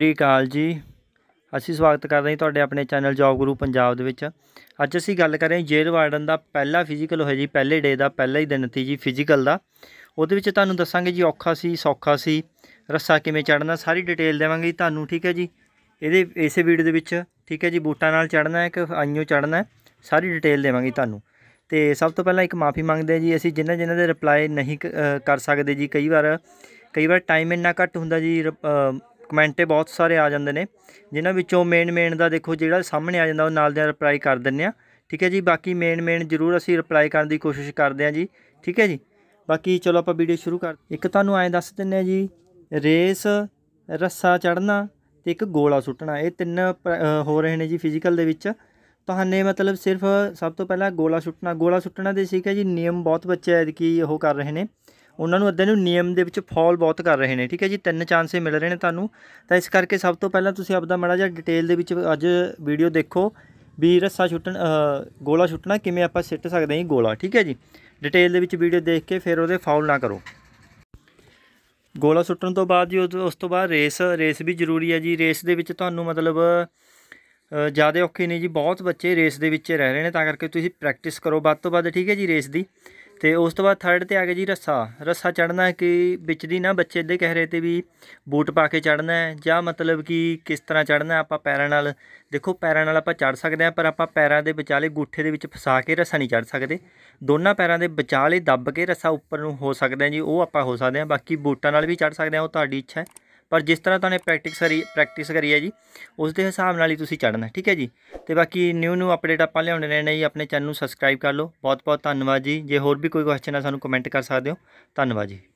ਸ੍ਰੀ ਅਕਾਲ ਜੀ ਅਸੀਂ ਸਵਾਗਤ ਕਰ ਰਹੇ ਹਾਂ ਤੁਹਾਡੇ ਆਪਣੇ ਚੈਨਲ ਜੌਬ ਗੁਰੂ ਪੰਜਾਬ ਦੇ ਵਿੱਚ ਅੱਜ ਅਸੀਂ ਗੱਲ ਕਰ ਰਹੇ ਹਾਂ ਜੇਰ ਵਾਰਡਨ ਦਾ ਪਹਿਲਾ ਫਿਜ਼ੀਕਲ ਹੋਇਆ ਜੀ ਪਹਿਲੇ ਡੇ ਦਾ ਪਹਿਲਾ ਹੀ ਦਿਨ ਸੀ ਜੀ ਫਿਜ਼ੀਕਲ ਦਾ ਉਹਦੇ ਵਿੱਚ ਤੁਹਾਨੂੰ ਦੱਸਾਂਗੇ ਜੀ ਔਖਾ ਸੀ ਸੌਖਾ ਸੀ ਰੱਸਾ ਕਿਵੇਂ ਚੜਨਾ ਸਾਰੀ ਡਿਟੇਲ ਦੇਵਾਂਗੇ ਤੁਹਾਨੂੰ ਠੀਕ ਹੈ ਜੀ ਇਹਦੇ ਇਸੇ ਵੀਡੀਓ ਦੇ ਵਿੱਚ ਠੀਕ ਹੈ ਜੀ ਬੂਟਾਂ ਨਾਲ ਚੜਨਾ ਹੈ ਕਿ ਆਈਓ ਚੜਨਾ ਸਾਰੀ ਡਿਟੇਲ ਦੇਵਾਂਗੇ ਤੁਹਾਨੂੰ ਤੇ ਸਭ ਤੋਂ ਪਹਿਲਾਂ ਇੱਕ ਮਾਫੀ ਮੰਗਦੇ ਹਾਂ ਜੀ ਅਸੀਂ ਜਿਨ੍ਹਾਂ ਜਿਨ੍ਹਾਂ ਦੇ ਰਿਪਲਾਈ ਨਹੀਂ ਕਰ ਸਕਦੇ ਜੀ ਕਈ ਵਾਰ ਕਈ ਵਾਰ ਟਾਈਮ ਇੰਨਾ ਘੱਟ ਹੁੰਦਾ ਜੀ ਕਮੈਂਟੇ ਬਹੁਤ ਸਾਰੇ ਆ ਜਾਂਦੇ ਨੇ ਜਿਨ੍ਹਾਂ ਵਿੱਚੋਂ ਮੇਨ ਮੇਨ ਦਾ ਦੇਖੋ ਜਿਹੜਾ ਸਾਹਮਣੇ ਆ ਜਾਂਦਾ ਉਹ ਨਾਲ ਦੇ ਰਿਪਲਾਈ ਕਰ ਦਿੰਨੇ ਆ ਠੀਕ ਹੈ ਜੀ ਬਾਕੀ ਮੇਨ ਮੇਨ ਜ਼ਰੂਰ ਅਸੀਂ ਰਿਪਲਾਈ ਕਰਨ ਦੀ ਕੋਸ਼ਿਸ਼ ਕਰਦੇ ਆ ਜੀ ਠੀਕ ਹੈ ਜੀ ਬਾਕੀ ਚਲੋ ਆਪਾਂ ਵੀਡੀਓ ਸ਼ੁਰੂ ਕਰ ਇੱਕ ਤੁਹਾਨੂੰ ਐਂ ਦੱਸ ਦਿੰਨੇ ਆ ਜੀ ਰੇਸ ਰੱਸਾ ਚੜਨਾ ਤੇ ਇੱਕ ਗੋਲਾ ਸੁੱਟਣਾ ਇਹ ਤਿੰਨ ਹੋ ਰਹੇ ਨੇ ਜੀ ਫਿਜ਼ੀਕਲ ਦੇ ਵਿੱਚ ਤੁਹਾਨੂੰ ਮਤਲਬ ਸਿਰਫ ਸਭ ਤੋਂ ਪਹਿਲਾਂ ਗੋਲਾ ਸੁੱਟਣਾ ਗੋਲਾ ਸੁੱਟਣਾ ਦੇ ਠੀਕ ਹੈ ਜੀ ਨਿਯਮ ਬਹੁਤ ਬੱਚੇ ਐਦ ਕੀ ਉਹ ਕਰ ਰਹੇ ਨੇ ਉਹਨਾਂ ਨੂੰ ਅੱਧੇ ਨੂੰ ਨਿਯਮ ਦੇ ਵਿੱਚ ਫਾਲ ਬਹੁਤ ਕਰ ਰਹੇ ਨੇ ਠੀਕ ਹੈ ਜੀ ਤਿੰਨ ਚਾਂਸੇ ਮਿਲ ਰਹੇ ਨੇ ਤੁਹਾਨੂੰ ਤਾਂ ਇਸ ਕਰਕੇ ਸਭ ਤੋਂ ਪਹਿਲਾਂ ਤੁਸੀਂ ਆਪਦਾ ਮੜਾ ਜਿਹਾ ਡਿਟੇਲ ਦੇ ਵਿੱਚ ਅੱਜ ਵੀਡੀਓ ਦੇਖੋ ਵੀ ਰੱਸਾ ਛੁੱਟਣ ਗੋਲਾ ਛੁੱਟਣਾ ਕਿਵੇਂ ਆਪਾਂ ਸਿੱਟ ਸਕਦੇ ਹਾਂ ਗੋਲਾ ਠੀਕ ਹੈ ਜੀ ਡਿਟੇਲ ਦੇ ਵਿੱਚ ਵੀਡੀਓ ਦੇਖ ਕੇ ਫਿਰ ਉਹਦੇ ਫਾਲ ਨਾ ਕਰੋ ਗੋਲਾ ਛੁੱਟਣ ਤੋਂ ਬਾਅਦ ਜੀ ਉਸ ਤੋਂ ਬਾਅਦ ਰੇਸ ਰੇਸ ਵੀ ਜ਼ਰੂਰੀ ਹੈ ਜੀ ਰੇਸ ਦੇ ਵਿੱਚ ਤੁਹਾਨੂੰ ਮਤਲਬ ਜ਼ਿਆਦਾ ਔਖੇ ਨਹੀਂ ਜੀ ਬਹੁਤ ਬੱਚੇ ਰੇਸ ਦੇ ਵਿੱਚ ਰਹਿ ਰਹੇ ਨੇ ਤਾਂ ਕਰਕੇ ਤੁਸੀਂ ਪ੍ਰੈਕਟਿਸ ਕਰੋ ਵੱਧ ਤੋਂ ਵੱਧ ਠੀਕ ਹੈ ਜੀ ਰੇਸ ਦੀ ਤੇ ਉਸ ਤੋਂ ਬਾਅਦ ਥਰਡ ਤੇ ਆ ਗਿਆ ਜੀ ਰੱਸਾ ਰੱਸਾ ਚੜਨਾ ਕਿ ਵਿੱਚ ਦੀ ਨਾ ਬੱਚੇ ਇੱਦੇ ਕਹਿ ਰਹੇ ਤੇ ਵੀ ਬੂਟ ਪਾ ਕੇ ਚੜਨਾ ਹੈ ਜਾਂ ਮਤਲਬ ਕਿ ਕਿਸ ਤਰ੍ਹਾਂ ਚੜਨਾ ਆਪਾਂ ਪੈਰਾਂ ਨਾਲ ਦੇਖੋ ਪੈਰਾਂ ਨਾਲ ਆਪਾਂ ਚੜ ਸਕਦੇ ਆ ਪਰ ਆਪਾਂ ਪੈਰਾਂ ਦੇ ਵਿਚਾਲੇ ਗੁੱਠੇ ਦੇ ਵਿੱਚ ਫਸਾ ਕੇ ਰੱਸਾ ਨਹੀਂ ਚੜ ਸਕਦੇ ਦੋਨਾਂ ਪੈਰਾਂ ਦੇ ਵਿਚਾਲੇ ਦੱਬ ਕੇ ਰੱਸਾ ਉੱਪਰ ਨੂੰ ਹੋ ਸਕਦਾ ਜੀ ਉਹ ਆਪਾਂ ਹੋ ਸਕਦੇ ਆ ਬਾਕੀ ਬੂਟਾਂ ਨਾਲ ਵੀ ਚੜ ਸਕਦੇ ਆ ਉਹ ਤੁਹਾਡੀ ਇੱਛਾ ਹੈ ਪਰ ਜਿਸ ਤਰ੍ਹਾਂ ਤੁਹਾਨੂੰ ਪ੍ਰੈਕਟਿਸ ਕਰੀ ਪ੍ਰੈਕਟਿਸ ਕਰੀ ਹੈ ਜੀ ਉਸ ਦੇ ਹਿਸਾਬ ਨਾਲ ਹੀ ਤੁਸੀਂ ਚੜਨਾ ਠੀਕ ਹੈ ਜੀ ਤੇ ਬਾਕੀ ਨਿਊ ਨਿਊ ਅਪਡੇਟ ਆਪਾਂ ਲਿਆਉਂਦੇ ਰਹਿਣਾ ਜੀ ਆਪਣੇ ਚੈਨਲ ਨੂੰ ਸਬਸਕ੍ਰਾਈਬ ਕਰ ਲਓ ਬਹੁਤ ਬਹੁਤ ਧੰਨਵਾਦ ਜੀ ਜੇ ਹੋਰ ਵੀ ਕੋਈ ਕੁਐਸਚਨ ਹੈ ਸਾਨੂੰ ਕਮੈਂਟ ਕਰ ਸਕਦੇ ਹੋ ਧੰਨਵਾਦ ਜੀ